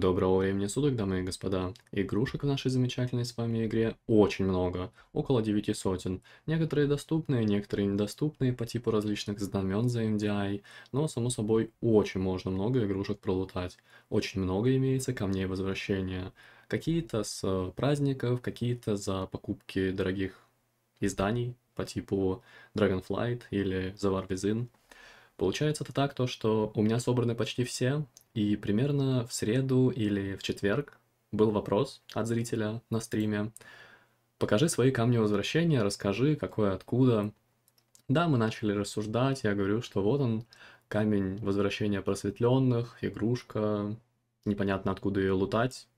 Доброго времени суток, дамы и господа. Игрушек в нашей замечательной с вами игре очень много, около 9 сотен. Некоторые доступные, некоторые недоступные по типу различных знамен за MDI, а но само собой очень можно много игрушек пролутать. Очень много имеется камней возвращения. Какие-то с э, праздников, какие-то за покупки дорогих изданий по типу Dragonflight или The War Within. Получается это так, то, что у меня собраны почти все, и примерно в среду или в четверг был вопрос от зрителя на стриме. Покажи свои камни возвращения, расскажи, какое, откуда. Да, мы начали рассуждать, я говорю, что вот он, камень возвращения просветленных, игрушка, непонятно откуда ее лутать.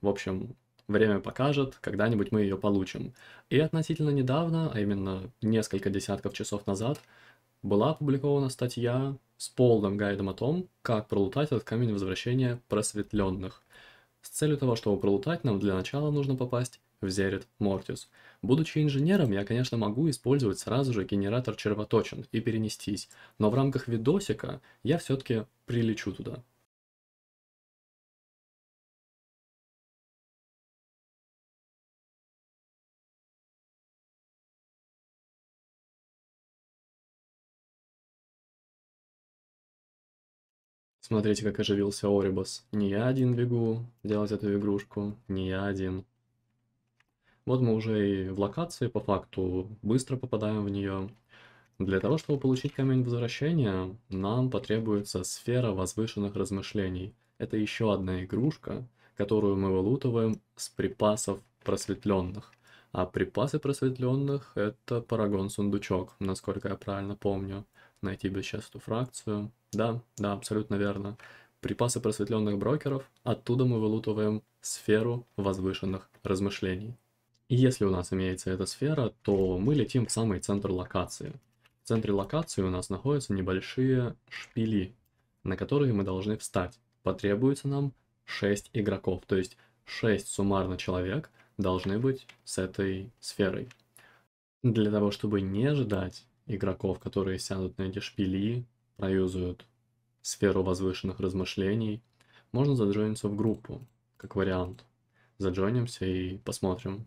В общем, время покажет, когда-нибудь мы ее получим. И относительно недавно, а именно несколько десятков часов назад, была опубликована статья с полным гайдом о том, как пролутать этот камень возвращения просветленных. С целью того, чтобы пролутать, нам для начала нужно попасть в Зерит Мортис. Будучи инженером, я, конечно, могу использовать сразу же генератор червоточин и перенестись, но в рамках видосика я все-таки прилечу туда. Смотрите, как оживился Орибас. Не я один бегу делать эту игрушку, не я один. Вот мы уже и в локации, по факту, быстро попадаем в нее. Для того, чтобы получить камень возвращения, нам потребуется сфера возвышенных размышлений. Это еще одна игрушка, которую мы вылутываем с припасов просветленных. А припасы просветленных это парагон-сундучок, насколько я правильно помню найти бы сейчас бесчастную фракцию. Да, да, абсолютно верно. Припасы просветленных брокеров, оттуда мы вылутываем сферу возвышенных размышлений. И если у нас имеется эта сфера, то мы летим в самый центр локации. В центре локации у нас находятся небольшие шпили, на которые мы должны встать. Потребуется нам 6 игроков, то есть 6 суммарно человек должны быть с этой сферой. Для того, чтобы не ждать игроков, которые сядут на эти шпили, проюзают сферу возвышенных размышлений, можно заджойниться в группу, как вариант. Заджойнимся и посмотрим,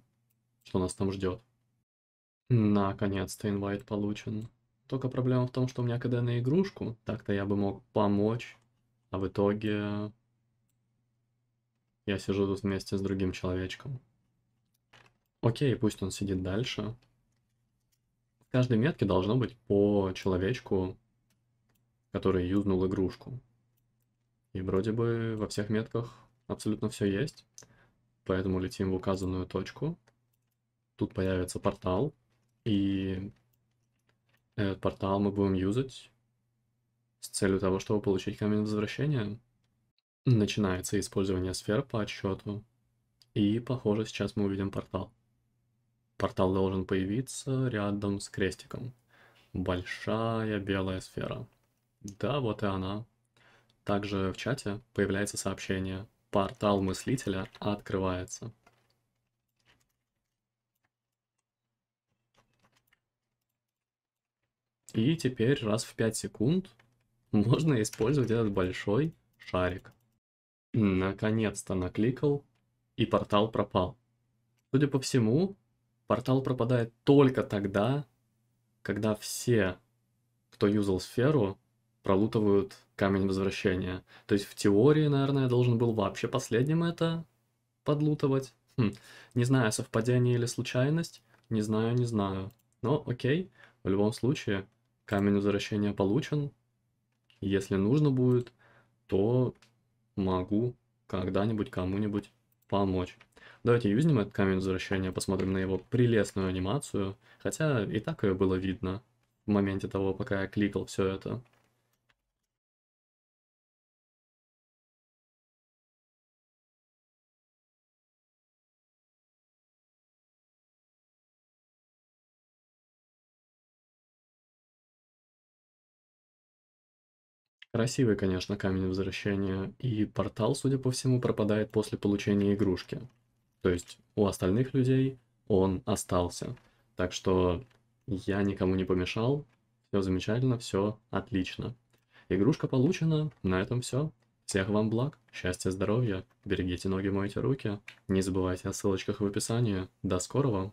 что нас там ждет. Наконец-то инвайт получен. Только проблема в том, что у меня КД на игрушку, так-то я бы мог помочь, а в итоге я сижу тут вместе с другим человечком. Окей, пусть он сидит дальше каждой метке должно быть по человечку, который юзнул игрушку. И вроде бы во всех метках абсолютно все есть. Поэтому летим в указанную точку. Тут появится портал. И этот портал мы будем юзать с целью того, чтобы получить камень возвращения. Начинается использование сфер по отсчету. И, похоже, сейчас мы увидим портал. Портал должен появиться рядом с крестиком. Большая белая сфера. Да, вот и она. Также в чате появляется сообщение «Портал мыслителя открывается». И теперь раз в 5 секунд можно использовать этот большой шарик. Наконец-то накликал, и портал пропал. Судя по всему, Портал пропадает только тогда, когда все, кто юзал сферу, пролутывают камень возвращения. То есть в теории, наверное, я должен был вообще последним это подлутывать. Хм. Не знаю, совпадение или случайность. Не знаю, не знаю. Но окей, в любом случае, камень возвращения получен. Если нужно будет, то могу когда-нибудь кому-нибудь помочь. Давайте юзнем этот камень возвращения, посмотрим на его прелестную анимацию, хотя и так ее было видно в моменте того, пока я кликал все это. Красивый, конечно, камень возвращения, и портал, судя по всему, пропадает после получения игрушки. То есть у остальных людей он остался. Так что я никому не помешал, все замечательно, все отлично. Игрушка получена, на этом все. Всех вам благ, счастья, здоровья, берегите ноги, мойте руки, не забывайте о ссылочках в описании. До скорого!